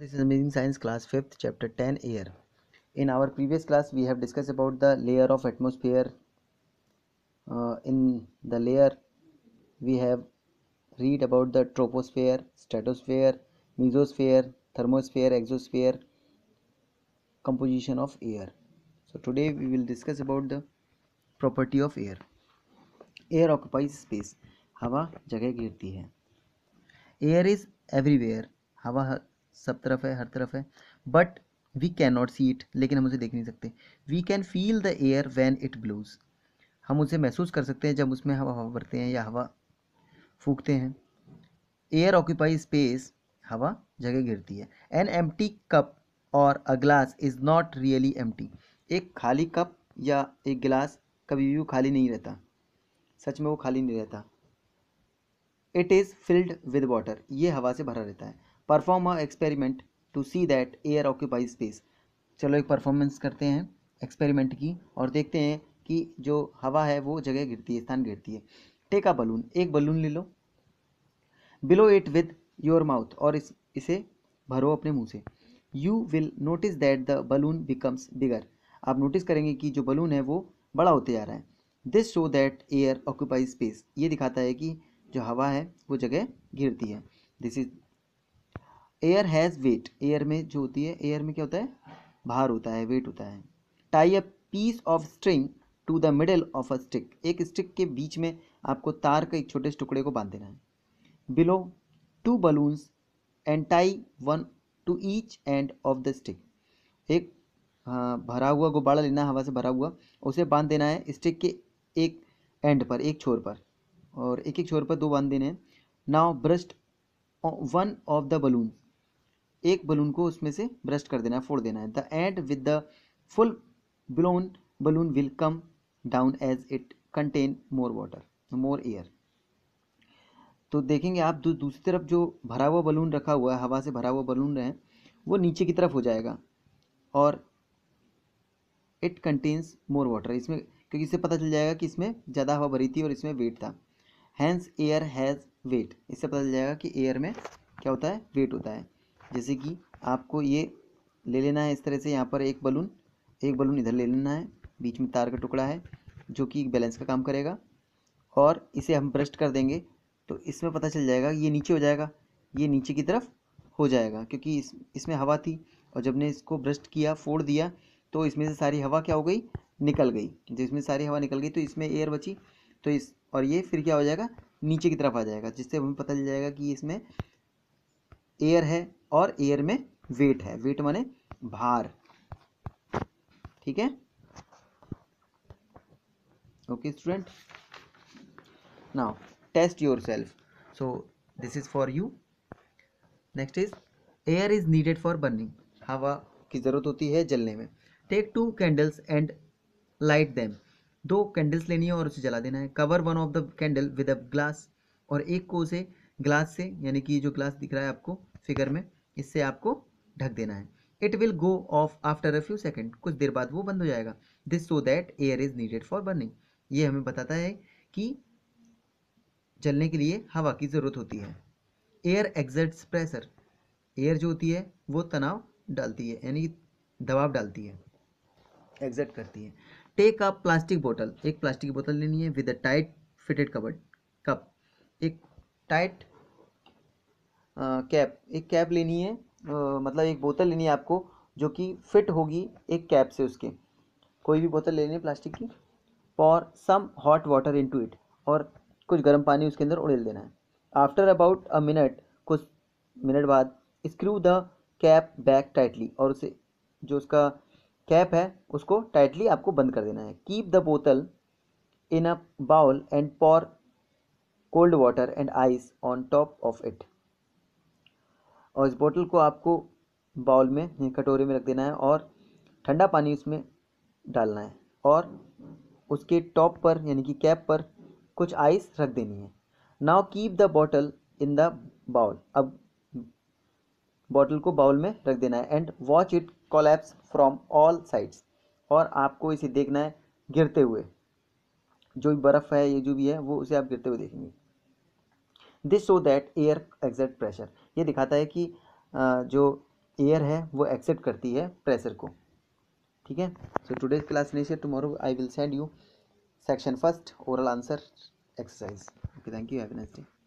This is Amazing Science class 5th chapter 10 air. In our previous class we have discussed about the layer of atmosphere. Uh, in the layer we have read about the troposphere, stratosphere, mesosphere, thermosphere, exosphere, composition of air. So today we will discuss about the property of air. Air occupies space. हवा जगह घेरती है air is everywhere हवा सब तरफ है हर तरफ है but we can not see it लेकिन हम उसे देख नहीं सकते we can feel the air when it blows हम उसे महसूस कर सकते हैं जब उसमें हवा हवा भरते हैं या हवा फूकते हैं एयर ऑक्यूपाई स्पेस हवा जगह गिरती है एन एम कप और a glass is not really एम एक खाली कप या एक गिलास कभी भी वो खाली नहीं रहता सच में वो खाली नहीं रहता it is filled with water ये हवा से भरा रहता है perform a experiment to see that air occupy space चलो एक परफॉर्मेंस करते हैं एक्सपेरिमेंट की और देखते हैं कि जो हवा है वो जगह गिरती है स्थान गिरती है टेक अ बलून एक बलून ले लो blow it with your mouth और इस इसे भरो अपने मुंह से you will notice that the balloon becomes bigger आप नोटिस करेंगे कि जो बलून है वो बड़ा होते जा रहा है this show that air occupy space ये दिखाता है कि जो हवा है वो जगह घिरती है this is air has weight air में जो होती है एयर में क्या होता है भार होता है वेट होता है tie a piece of string to the middle of a stick एक स्टिक के बीच में आपको तार के एक छोटे टुकड़े को बांध देना है blow two balloons and tie one to each end of the stick एक हाँ, भरा हुआ गुब्बारा लेना हवा से भरा हुआ उसे बांध देना है स्टिक के एक एंड पर एक छोर पर और एक एक छोर पर दो बांध देने हैं now burst one of the balloons एक बलून को उसमें से ब्रस्ट कर देना है फोड़ देना है the end with the full blown balloon will come down as it contain more water more air तो देखेंगे आप दू, दूसरी तरफ जो भरा हुआ बलून रखा हुआ है हवा से भरा हुआ बलून रहे वो नीचे की तरफ हो जाएगा और इट कंटेन्स मोर वाटर इसमें क्योंकि इससे पता चल जाएगा कि इसमें ज़्यादा हवा भरी थी और इसमें वेट था हैंस एयर हैज़ वेट इससे पता चल जाएगा कि एयर में क्या होता है वेट होता है जैसे कि आपको ये ले लेना है इस तरह से यहाँ पर एक बलून एक बलून इधर ले लेना है बीच में तार का टुकड़ा है जो कि बैलेंस का काम करेगा और इसे हम ब्रस्ट कर देंगे तो इसमें पता चल जाएगा ये नीचे हो जाएगा ये नीचे की तरफ हो जाएगा क्योंकि इस इसमें हवा थी और जब ने इसको ब्रस्ट किया फोड़ दिया तो इसमें से सारी हवा क्या हो गई निकल गई जिसमें सारी हवा निकल गई तो इसमें एयर बची तो इस और ये फिर क्या हो जाएगा नीचे की तरफ आ जाएगा जिससे हमें पता चल जाएगा कि इसमें एयर है और एयर में वेट है वेट माने भार ठीक है okay student now test yourself so this is for you next is air is needed for burning हवा की ज़रूरत होती है जलने में take two candles and light them दो कैंडल्स लेनी है और उसे जला देना है cover one of the candle with a glass और एक को उसे ग्लास से यानी कि जो ग्लास दिख रहा है आपको फिगर में इससे आपको ढक देना है it will go off after a few second कुछ देर बाद वो बंद हो जाएगा this so that air is needed for burning ये हमें बताता है कि जलने के लिए हवा की ज़रूरत होती है एयर एग्जर्ट्स प्रेशर एयर जो होती है वो तनाव डालती है यानी दबाव डालती है एग्जर्ट करती है टेक अप प्लास्टिक बोतल एक प्लास्टिक बोतल लेनी है with a tight fitted covered cap एक टाइट कैप एक कैप लेनी है मतलब एक बोतल लेनी है आपको जो कि फिट होगी एक कैप से उसके कोई भी बोतल लेनी है प्लास्टिक की और some hot water into it और कुछ गर्म पानी उसके अंदर उड़ेल देना है आफ्टर अबाउट अ मिनट कुछ मिनट बाद screw the cap back tightly और उसे जो उसका कैप है उसको टाइटली आपको बंद कर देना है keep the bottle in a bowl and pour cold water and ice on top of it और इस बोतल को आपको बाउल में कटोरे में रख देना है और ठंडा पानी उसमें डालना है और उसके टॉप पर यानी कि कैप पर कुछ आइस रख देनी है now keep the bottle in the bowl अब बॉटल को बाउल में रख देना है and watch it collapse from all sides और आपको इसे देखना है गिरते हुए जो भी बर्फ़ है ये जो भी है वो उसे आप गिरते हुए देखेंगे this show that air exerts pressure ये दिखाता है कि जो एयर है वो एक्सेप्ट करती है प्रेशर को ठीक है सो टुडेज क्लास नहीं से tomorrow I will send you section first oral answer exercise okay thank you have next day